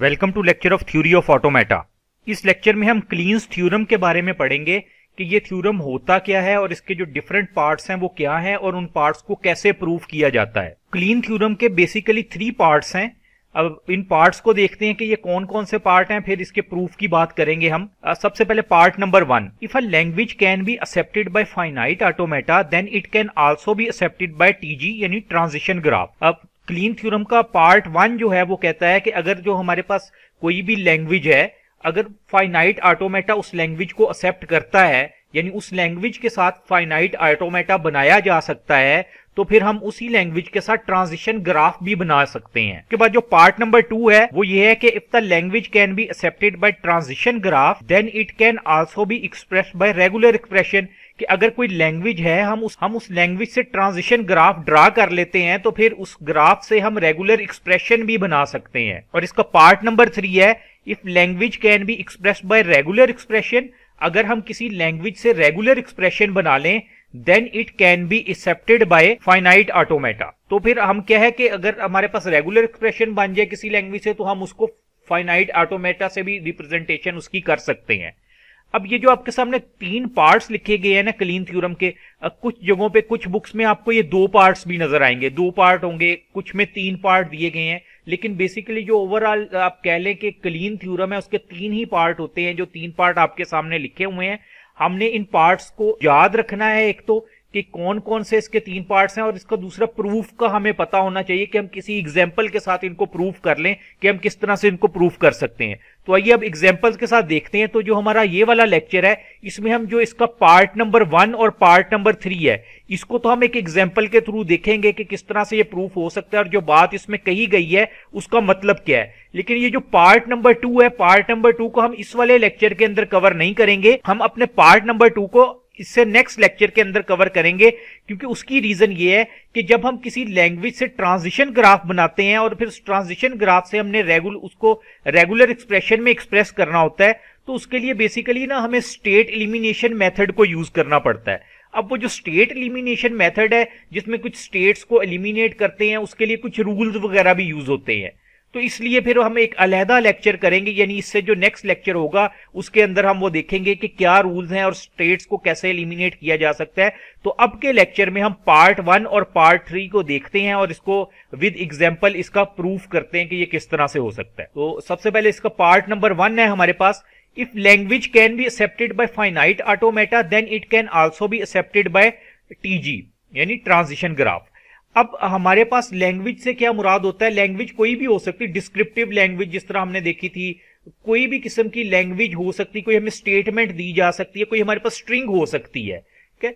welcome to lecture of theory of automata इस lecture में हम क्लीन्स थ्योरम के बारे में पढ़ेंगे कि ये थ्योरम होता क्या है और इसके जो डिफरेंट पार्ट्स हैं वो क्या हैं और उन पार्ट्स को कैसे प्रूव किया जाता है क्लीन थ्योरम के बेसिकली थ्री पार्ट्स हैं अब इन पार्ट्स को देखते हैं कि ये कौन कौन से पार्ट हैं फिर इसके प्रूफ की बात करेंगे हम सबसे पहले part number one if a language can be accepted by finite automata then it can also be accepted by TG यानी ट्रांजिशन ग्राफ अब क्लीन थ्योरम का पार्ट वन जो है वो कहता है कि अगर जो हमारे पास कोई भी लैंग्वेज है अगर फाइनाइट ऑटोमेटा उस लैंग्वेज को एक्सेप्ट करता है यानी उस लैंग्वेज के साथ फाइनाइट ऑटोमेटा बनाया जा सकता है तो फिर हम उसी लैंग्वेज के साथ ट्रांजिशन ग्राफ भी बना सकते हैं उसके बाद जो पार्ट नंबर टू है वो ये है कि if the language can be accepted by transition graph then it can also be express by regular expression कि अगर कोई लैंग्वेज है हम उस हम उस लैंग्वेज से ट्रांजिशन ग्राफ ड्रा कर लेते हैं तो फिर उस ग्राफ से हम रेगुलर एक्सप्रेशन भी बना सकते हैं और इसका पार्ट नंबर थ्री है if language can be express by regular expression अगर हम किसी लैंग्वेज से रेगुलर एक्सप्रेशन बना लें then it can be accepted by finite automata तो फिर हम क्या है कि अगर हमारे पास रेगुलर एक्सप्रेशन बन जाए किसी लैंग्वेज से तो हम उसको फाइनाइट ऑटोमेटा से भी रिप्रेजेंटेशन उसकी कर सकते हैं अब ये जो आपके सामने तीन पार्ट्स लिखे गए हैं ना क्लीन थ्योरम के कुछ जगहों पे कुछ बुक्स में आपको ये दो पार्ट्स भी नजर आएंगे दो पार्ट होंगे कुछ में तीन पार्ट दिए गए हैं लेकिन बेसिकली जो ओवरऑल आप कह लें कि क्लीन थ्योरम है उसके तीन ही पार्ट होते हैं जो तीन पार्ट आपके सामने लिखे हुए हैं हमने इन पार्ट्स को याद रखना है एक तो कि कौन कौन से इसके तीन पार्ट्स हैं और इसका दूसरा प्रूफ का हमें पता होना चाहिए कि हम किसी एग्जाम्पल के साथ इनको प्रूफ कर लें कि हम किस तरह से इनको प्रूफ कर सकते हैं तो आइए अब एग्जाम्पल के साथ देखते हैं तो जो हमारा ये वाला लेक्चर है इसमें हम जो इसका पार्ट नंबर वन और पार्ट नंबर थ्री है इसको तो हम एक एग्जाम्पल के थ्रू देखेंगे कि किस तरह से ये प्रूफ हो सकता है और जो बात इसमें कही गई है उसका मतलब क्या है लेकिन ये जो पार्ट नंबर टू है पार्ट नंबर टू को हम इस वाले लेक्चर के अंदर कवर नहीं करेंगे हम अपने पार्ट नंबर टू को इससे नेक्स्ट लेक्चर के अंदर कवर करेंगे क्योंकि उसकी रीजन ये है कि जब हम किसी लैंग्वेज से ट्रांजिशन ग्राफ बनाते हैं और फिर ट्रांजिशन ग्राफ से हमने रेगुलर उसको रेगुलर एक्सप्रेशन में एक्सप्रेस करना होता है तो उसके लिए बेसिकली ना हमें स्टेट इलिमिनेशन मेथड को यूज करना पड़ता है अब वो जो स्टेट इलिमिनेशन मेथड है जिसमें कुछ स्टेट्स को एलिमिनेट करते हैं उसके लिए कुछ रूल्स वगैरह भी यूज होते हैं तो इसलिए फिर हम एक अलहदा लेक्चर करेंगे यानी इससे जो नेक्स्ट लेक्चर होगा उसके अंदर हम वो देखेंगे कि क्या रूल्स हैं और स्टेट्स को कैसे एलिमिनेट किया जा सकता है तो अब के लेक्चर में हम पार्ट वन और पार्ट थ्री को देखते हैं और इसको विद एग्जाम्पल इसका प्रूफ करते हैं कि ये किस तरह से हो सकता है तो सबसे पहले इसका पार्ट नंबर वन है हमारे पास if language can be accepted by finite automata then it can also भी एक्सेप्टेड बाय टी यानी ट्रांजिशन ग्राफ अब हमारे पास लैंग्वेज से क्या मुराद होता है लैंग्वेज कोई भी हो सकती डिस्क्रिप्टिव लैंग्वेज जिस तरह हमने देखी थी कोई भी किस्म की लैंग्वेज हो सकती कोई हमें स्टेटमेंट दी जा सकती है कोई हमारे पास स्ट्रिंग हो सकती है ठीक है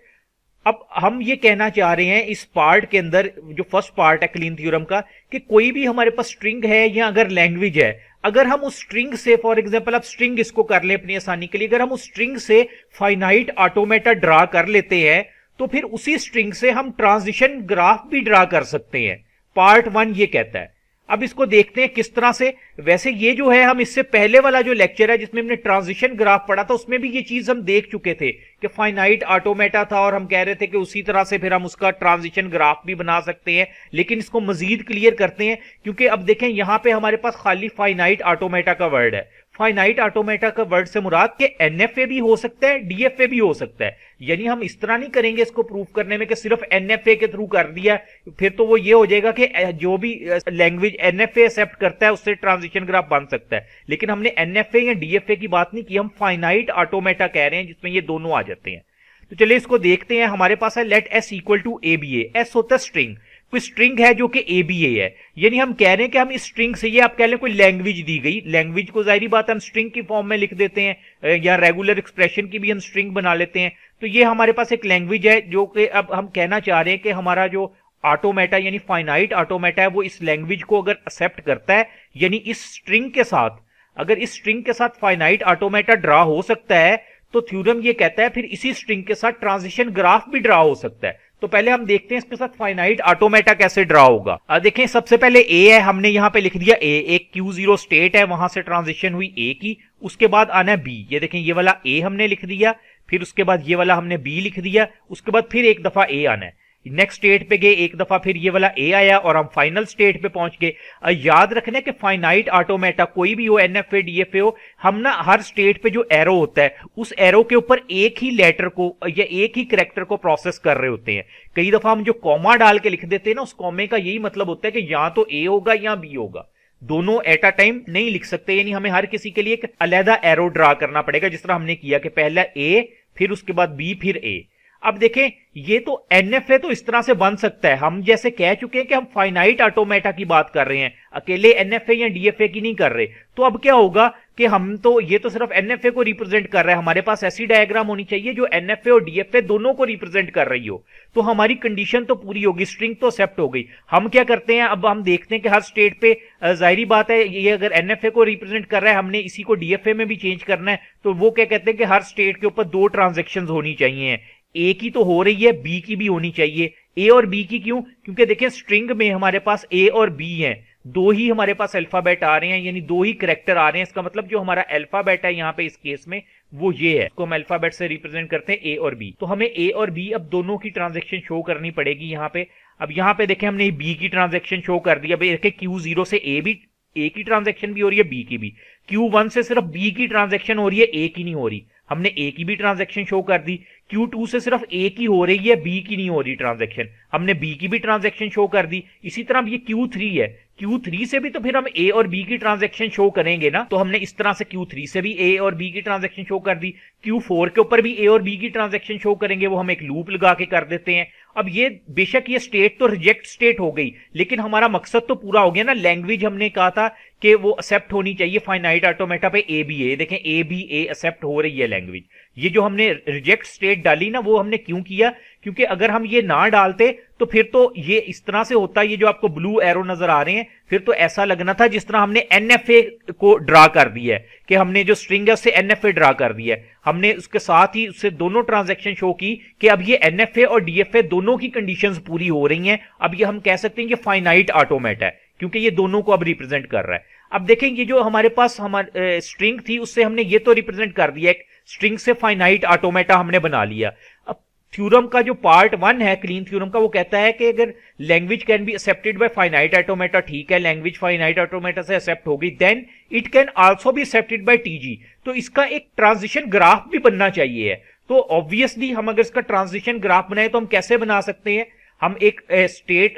अब हम ये कहना चाह रहे हैं इस पार्ट के अंदर जो फर्स्ट पार्ट है क्लीन थ्योरम का कि कोई भी हमारे पास स्ट्रिंग है या अगर लैंग्वेज है अगर हम उस स्ट्रिंग से फॉर एग्जाम्पल आप स्ट्रिंग इसको कर लें अपनी आसानी के लिए अगर हम उस स्ट्रिंग से फाइनाइट ऑटोमेटा ड्रा कर लेते हैं तो फिर उसी स्ट्रिंग से हम ट्रांजिशन ग्राफ भी ड्रा कर सकते हैं पार्ट वन ये कहता है अब इसको देखते हैं किस तरह से वैसे ये जो है हम इससे पहले वाला जो लेक्चर है जिसमें हमने ट्रांजिशन ग्राफ पढ़ा था उसमें भी ये चीज हम देख चुके थे कि फाइनाइट ऑटोमेटा था और हम कह रहे थे कि उसी तरह से फिर हम उसका ट्रांजिशन ग्राफ भी बना सकते हैं लेकिन इसको मजीद क्लियर करते हैं क्योंकि अब देखें यहां पर हमारे पास खाली फाइनाइट ऑटोमेटा का वर्ड है फाइनाइट ऑटोमेटा का वर्ड से मुराद के एन भी हो सकता है डीएफए भी हो सकता है यानी हम इस तरह नहीं करेंगे इसको प्रूव करने में कि सिर्फ एन के थ्रू कर दिया फिर तो वो ये हो जाएगा कि जो भी लैंग्वेज एफ एक्सेप्ट करता है उससे ट्रांजिशन ग्राफ बन सकता है लेकिन हमने एन या डीएफए की बात नहीं की हम फाइनाइट ऑटोमेटा कह रहे हैं जिसमें ये दोनों आ जाते हैं तो चलिए इसको देखते हैं हमारे पास है let S equal to A B S होता है स्ट्रिंग कोई स्ट्रिंग है जो कि ए बी ए है यानी हम कह रहे हैं कि हम इस स्ट्रिंग से ये आप कह लें कोई लैंग्वेज दी गई लैंग्वेज को जाहरी बात हम स्ट्रिंग की फॉर्म में लिख देते हैं या रेगुलर एक्सप्रेशन की भी हम स्ट्रिंग बना लेते हैं तो ये हमारे पास एक लैंग्वेज है जो कि अब हम कहना चाह रहे हैं कि हमारा जो ऑटोमेटा यानी फाइनाइट ऑटोमेटा है वो इस लैंग्वेज को अगर एक्सेप्ट करता है यानी इस स्ट्रिंग के साथ अगर इस स्ट्रिंग के साथ फाइनाइट ऑटोमेटा ड्रा हो सकता है तो थ्योरम ये कहता है फिर इसी स्ट्रिंग के साथ ट्रांजिशन ग्राफ भी ड्रा हो सकता है तो पहले हम देखते हैं इसके साथ फाइनाइट ऑटोमेटा कैसे ड्रा होगा देखें सबसे पहले ए है हमने यहाँ पे लिख दिया ए एक क्यू जीरो स्टेट है वहां से ट्रांजिशन हुई ए की उसके बाद आना है बी ये देखें ये वाला ए हमने लिख दिया फिर उसके बाद ये वाला हमने बी लिख दिया उसके बाद फिर एक दफा ए आना है नेक्स्ट स्टेट पे गए एक दफा फिर ये वाला ए आया और हम फाइनल स्टेट पे पहुंच गए याद रखना कि फाइनाइट ऑटोमेटा कोई भी हो एन एफ डीएफए हो हम ना हर स्टेट पे जो एरो होता है उस एरो के ऊपर एक ही लेटर को या एक ही करेक्टर को प्रोसेस कर रहे होते हैं कई दफा हम जो कॉमा डाल के लिख देते हैं ना उस कॉमे का यही मतलब होता है कि या तो ए होगा या बी होगा दोनों एट अ टाइम नहीं लिख सकते यानी हमें हर किसी के लिए एक अलहदा एरो ड्रा करना पड़ेगा जिस तरह हमने किया कि पहला ए फिर उसके बाद बी फिर ए अब देखें ये तो एन एफ ए तो इस तरह से बन सकता है हम जैसे कह चुके हैं कि हम फाइनाइट ऑटोमेटा की बात कर रहे हैं अकेले एन एफ ए या डीएफए की नहीं कर रहे तो अब क्या होगा कि हम तो ये तो सिर्फ एन एफ ए को रिप्रेजेंट कर रहा है हमारे पास ऐसी डायग्राम होनी चाहिए जो ए और डीएफए दोनों को रिप्रेजेंट कर रही हो तो हमारी कंडीशन तो पूरी होगी स्ट्रिंग तो एक्सेप्ट हो गई हम क्या करते हैं अब हम देखते हैं कि हर स्टेट पे जाहिर बात है ये अगर एनएफए को रिप्रेजेंट कर रहा है हमने इसी को डीएफए में भी चेंज करना है तो वो क्या कहते हैं कि हर स्टेट के ऊपर दो ट्रांजेक्शन होनी चाहिए ए की तो हो रही है बी की भी होनी चाहिए ए और बी की क्यों क्योंकि देखें स्ट्रिंग में हमारे पास ए और बी हैं दो ही हमारे पास अल्फाबेट आ रहे हैं यानी दो ही करेक्टर आ रहे हैं इसका मतलब जो हमारा अल्फाबेट है यहाँ पे इस केस में वो ये है इसको हम अल्फाबेट से रिप्रेजेंट करते हैं ए और बी तो हमें ए और बी अब दोनों की ट्रांजेक्शन शो करनी पड़ेगी यहाँ पे अब यहाँ पे देखें हमने बी की ट्रांजेक्शन शो कर दी अब देखें क्यू जीरो से ए भी ए की ट्रांजेक्शन भी हो रही है बी की भी क्यू वन से सिर्फ बी की ट्रांजेक्शन हो रही है ए की नहीं हो रही हमने ए की भी ट्रांजेक्शन शो कर दी Q2 से सिर्फ ए की हो रही है बी की नहीं हो रही ट्रांजेक्शन हमने बी की भी ट्रांजेक्शन शो कर दी इसी तरह ये Q3 है Q3 से भी तो फिर हम ए और बी की ट्रांजेक्शन शो करेंगे ना तो हमने इस तरह से Q3 से भी ए और बी की ट्रांजेक्शन शो कर दी Q4 के ऊपर भी ए और बी की ट्रांजेक्शन शो करेंगे वो हम एक लूप लगा के कर देते हैं अब ये बेशक ये स्टेट तो रिजेक्ट स्टेट हो गई लेकिन हमारा मकसद तो पूरा हो गया ना लैंग्वेज हमने कहा था कि वो एक्सेप्ट होनी चाहिए फाइनाइट ऑटोमेटा पे ए बी ए देखें ए बी ए एक्सेप्ट हो रही है लैंग्वेज ये जो हमने रिजेक्ट स्टेट डाली ना वो हमने क्यों किया क्योंकि अगर हम ये ना डालते तो फिर तो ये इस तरह से होता ये जो आपको ब्लू एरो नजर आ रहे हैं फिर तो ऐसा लगना था जिस तरह हमने एन एफ ए को ड्रा कर दिया है कि हमने जो स्ट्रिंग है उससे एन एफ ए ड्रा कर दिया है हमने उसके साथ ही उससे दोनों ट्रांजेक्शन शो की कि अब ये एन एफ ए और डी एफ ए दोनों की कंडीशन पूरी हो रही हैं अब ये हम कह सकते हैं कि फाइनाइट ऑटोमेट है क्योंकि ये दोनों को अब रिप्रेजेंट कर रहा है अब देखें ये जो हमारे पास हमारे स्ट्रिंग थी उससे हमने ये तो रिप्रेजेंट कर दिया एक स्ट्रिंग से फाइनाइट ऑटोमेटा हमने बना लिया अब थ्योरम का जो पार्ट वन है क्लीन थ्योरम का वो कहता है कि अगर language can be accepted by finite automata ठीक है लैंग्वेज फाइनाइट ऑटोमेटा से एक्सेप्ट होगी then it can also be accepted by TG तो इसका एक ट्रांजिशन ग्राफ भी बनना चाहिए तो ऑब्वियसली हम अगर इसका ट्रांजिशन ग्राफ बनाए तो हम कैसे बना सकते हैं हम एक स्टेट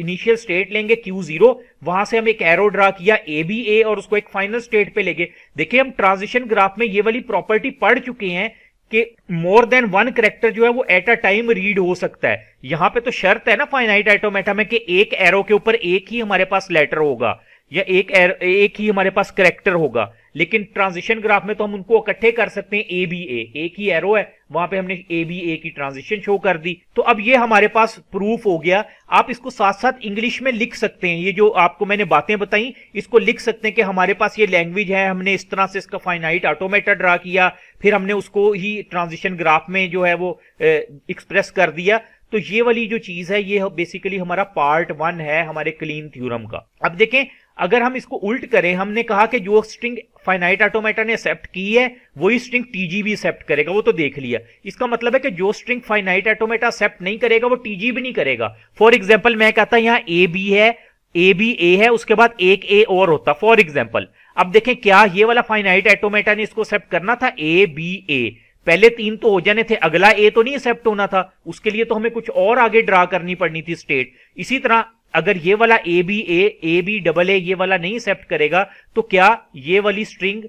इनिशियल स्टेट लेंगे क्यू जीरो वहां से हम एक एरो ड्रा किया ए बी ए और उसको एक फाइनल स्टेट पे लेंगे देखिए हम ट्रांजिशन ग्राफ में ये वाली प्रॉपर्टी पढ़ चुके हैं कि मोर देन वन करेक्टर जो है वो एट अ टाइम रीड हो सकता है यहां पे तो शर्त है ना फाइनाइट एटोमेटा में कि एक एरो के ऊपर एक ही हमारे पास लेटर होगा या एक एर, एक ही हमारे पास करेक्टर होगा लेकिन ट्रांजिशन ग्राफ में तो हम उनको इकट्ठे कर सकते हैं ए बी ए एक ही एरो है वहां पे हमने ए बी ए की ट्रांजिशन शो कर दी तो अब ये हमारे पास प्रूफ हो गया आप इसको साथ साथ इंग्लिश में लिख सकते हैं ये जो आपको मैंने बातें बताई इसको लिख सकते हैं कि हमारे पास ये लैंग्वेज है हमने इस तरह से इसका फाइनाइट ऑटोमेटा ड्रा किया फिर हमने उसको ही ट्रांजिशन ग्राफ में जो है वो एक्सप्रेस कर दिया तो ये वाली जो चीज है ये बेसिकली हमारा पार्ट वन है हमारे क्लीन थ्यूरम का अब देखें अगर हम इसको उल्ट करें हमने कहा कि जो स्ट्रिंग फाइनाइट ऑटोमेटा ने एक्सेप्ट की है वही स्ट्रिंग टीजी भी एक्सेप्ट करेगा वो तो देख लिया इसका मतलब है कि जो स्ट्रिंग फाइनाइट ऑटोमेटा एक्सेप्ट नहीं करेगा वो टीजी भी नहीं करेगा फॉर एग्जाम्पल मैं कहता यहाँ ए बी है ए बी ए है उसके बाद एक ए और होता फॉर एग्जाम्पल अब देखें क्या ये वाला फाइनाइट एटोमेटा ने इसको एक्सेप्ट करना था ए बी ए पहले तीन तो हो जाने थे अगला ए तो नहीं एक्सेप्ट होना था उसके लिए तो हमें कुछ और आगे ड्रा करनी पड़नी थी स्टेट इसी तरह अगर ये वाला A B A A B double A ये वाला नहीं एक्सेप्ट करेगा तो क्या ये वाली स्ट्रिंग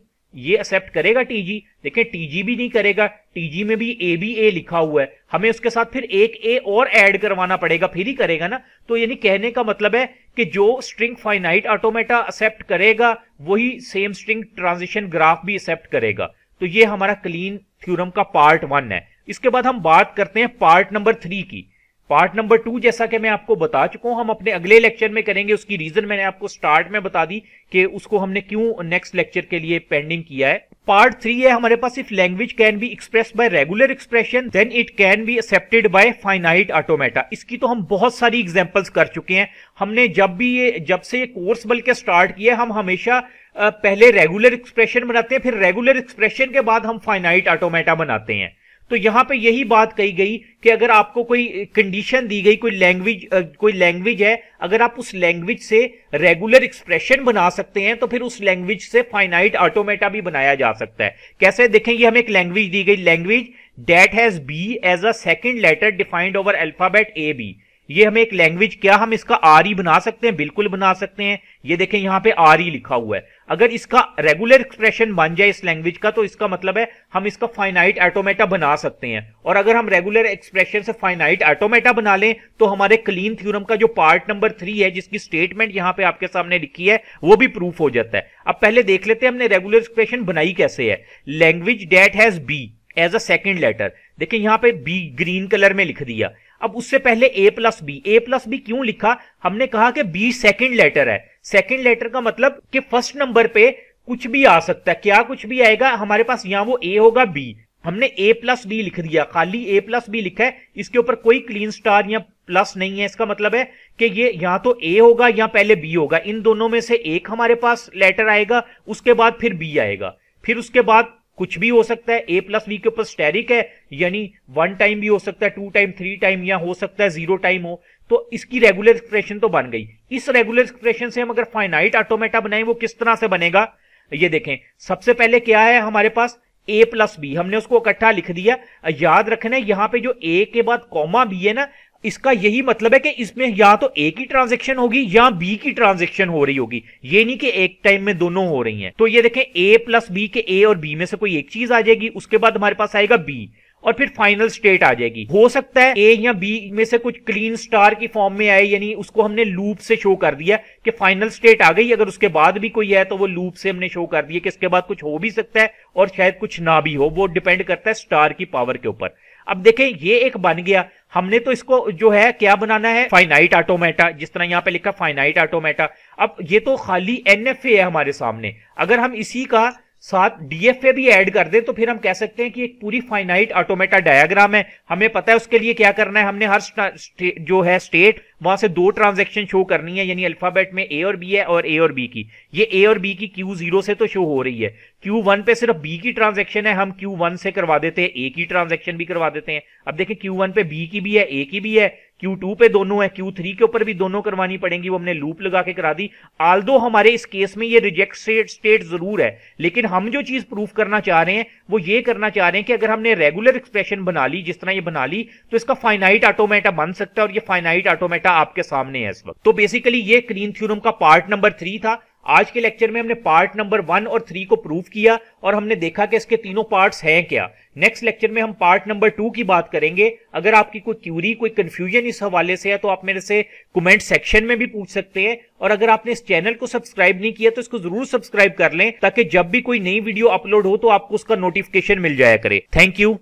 ये एक्सेप्ट करेगा टीजी देखिए टीजी भी नहीं करेगा टीजी में भी ए बी ए लिखा हुआ है हमें उसके साथ फिर एक ए और ऐड करवाना पड़ेगा फिर ही करेगा ना तो यानी कहने का मतलब है कि जो स्ट्रिंग फाइनाइट ऑटोमेटा एक्सेप्ट करेगा वही सेम स्ट्रिंग ट्रांजिशन ग्राफ भी एक्सेप्ट करेगा तो ये हमारा क्लीन थ्योरम का पार्ट वन है इसके बाद हम बात करते हैं पार्ट नंबर थ्री की पार्ट नंबर टू जैसा कि मैं आपको बता चुका हूं हम अपने अगले लेक्चर में करेंगे उसकी रीजन मैंने आपको स्टार्ट में बता दी कि उसको हमने क्यों नेक्स्ट लेक्चर के लिए पेंडिंग किया है पार्ट थ्री है हमारे पास if language can be express by regular expression then it can be accepted by finite automata इसकी तो हम बहुत सारी एग्जांपल्स कर चुके हैं हमने जब भी ये जब से ये कोर्स बल्कि स्टार्ट किया हम हमेशा पहले रेगुलर एक्सप्रेशन बनाते हैं फिर रेगुलर एक्सप्रेशन के बाद हम फाइनाइट ऑटोमेटा बनाते हैं तो यहां पे यही बात कही गई कि अगर आपको कोई कंडीशन दी गई कोई लैंग्वेज कोई लैंग्वेज है अगर आप उस लैंग्वेज से रेगुलर एक्सप्रेशन बना सकते हैं तो फिर उस लैंग्वेज से फाइनाइट ऑटोमेटा भी बनाया जा सकता है कैसे देखें ये हमें एक लैंग्वेज दी गई language that has B as a second letter defined over alphabet A B ये हमें एक लैंग्वेज क्या हम इसका आर ही e बना सकते हैं बिल्कुल बना सकते हैं ये देखें यहां पे आर ही e लिखा हुआ है अगर इसका रेगुलर एक्सप्रेशन बन जाए इस लैंग्वेज का तो इसका मतलब है हम इसका फाइनाइट एटोमेटा बना सकते हैं और अगर हम रेगुलर एक्सप्रेशन से फाइनाइट एटोमेटा बना लें तो हमारे क्लीन थ्योरम का जो पार्ट नंबर थ्री है जिसकी स्टेटमेंट यहां पे आपके सामने लिखी है वो भी प्रूफ हो जाता है अब पहले देख लेते हैं हमने रेगुलर एक्सप्रेशन बनाई कैसे है language that has B as a second letter देखिए यहां पर बी ग्रीन कलर में लिख दिया अब उससे पहले A plus B A plus B क्यों लिखा हमने कहा कि बी सेकेंड लेटर है सेकेंड लेटर का मतलब कि फर्स्ट नंबर पे कुछ भी आ सकता है क्या कुछ भी आएगा हमारे पास यहाँ वो ए होगा बी हमने ए प्लस बी लिख दिया खाली ए प्लस बी लिखा है इसके ऊपर कोई क्लीन स्टार या प्लस नहीं है इसका मतलब है कि ये या तो ए होगा या पहले बी होगा इन दोनों में से एक हमारे पास लेटर आएगा उसके बाद फिर बी आएगा फिर उसके बाद कुछ भी हो सकता है ए प्लस बी के ऊपर स्टेरिक है यानी वन टाइम भी हो सकता है टू टाइम थ्री टाइम या हो सकता है जीरो टाइम हो तो इसकी रेगुलर एक्सप्रेशन तो बन गई इस रेगुलर एक्सप्रेशन से हम अगर फाइनाइट ऑटोमेटा बनाए वो किस तरह से बनेगा ये देखें सबसे पहले क्या है हमारे पास ए प्लस बी हमने उसको इकट्ठा लिख दिया याद रखना है यहां पे जो ए के बाद कॉमा बी है ना इसका यही मतलब है कि इसमें या तो ए की ट्रांजेक्शन होगी या बी की ट्रांजेक्शन हो रही होगी ये नहीं कि एक टाइम में दोनों हो रही हैं तो ये देखें ए प्लस बी के ए और बी में से कोई एक चीज आ जाएगी उसके बाद हमारे पास आएगा बी और फिर फाइनल स्टेट आ जाएगी हो सकता है ए या बी में से कुछ क्लीन स्टार की फॉर्म में आए यानी उसको हमने लूप से शो कर दिया कि फाइनल स्टेट आ गई अगर उसके बाद भी कोई है तो वो लूप से हमने शो कर दिया कि इसके बाद कुछ हो भी सकता है और शायद कुछ ना भी हो वो डिपेंड करता है स्टार की पावर के ऊपर अब देखें ये एक बन गया हमने तो इसको जो है क्या बनाना है फाइनाइट ऑटोमेटा जिस तरह यहाँ पे लिखा फाइनाइट ऑटोमेटा अब ये तो खाली एनएफए है हमारे सामने अगर हम इसी का साथ डीएफए भी ऐड कर दे तो फिर हम कह सकते हैं कि एक पूरी फाइनाइट ऑटोमेटा डायग्राम है हमें पता है उसके लिए क्या करना है हमने हर जो है स्टेट वहां से दो ट्रांजेक्शन शो करनी है यानी अल्फाबेट में ए और बी है और ए और बी की ये ए और बी की क्यू जीरो से तो शो हो रही है क्यू वन पे सिर्फ बी की ट्रांजेक्शन है हम क्यू वन से करवा देते हैं ए की ट्रांजेक्शन भी करवा देते हैं अब देखें क्यू वन पे बी की भी है ए की भी है क्यू टू पे दोनों है क्यू थ्री के ऊपर भी दोनों करवानी पड़ेंगी वो हमने लूप लगा के करा दी आल दो हमारे इस केस में ये रिजेक्ट स्टेट जरूर है लेकिन हम जो चीज प्रूफ करना चाह रहे हैं वो ये करना चाह रहे हैं कि अगर हमने रेगुलर एक्सप्रेशन बना ली जिस तरह ये बना ली तो इसका फाइनाइट ऑटोमेटा बन सकता है और ये फाइनाइट ऑटोमेटा आपके सामने है इस वक्त तो बेसिकली ये क्रीन थ्यूरम का पार्ट नंबर थ्री था आज के लेक्चर में हमने पार्ट नंबर वन और थ्री को प्रूव किया और हमने देखा कि इसके तीनों पार्ट्स हैं क्या नेक्स्ट लेक्चर में हम पार्ट नंबर टू की बात करेंगे अगर आपकी कोई क्यूरी कोई कंफ्यूजन इस हवाले से है तो आप मेरे से कमेंट सेक्शन में भी पूछ सकते हैं और अगर आपने इस चैनल को सब्सक्राइब नहीं किया तो इसको जरूर सब्सक्राइब कर लें ताकि जब भी कोई नई वीडियो अपलोड हो तो आपको उसका नोटिफिकेशन मिल जाया करे थैंक यू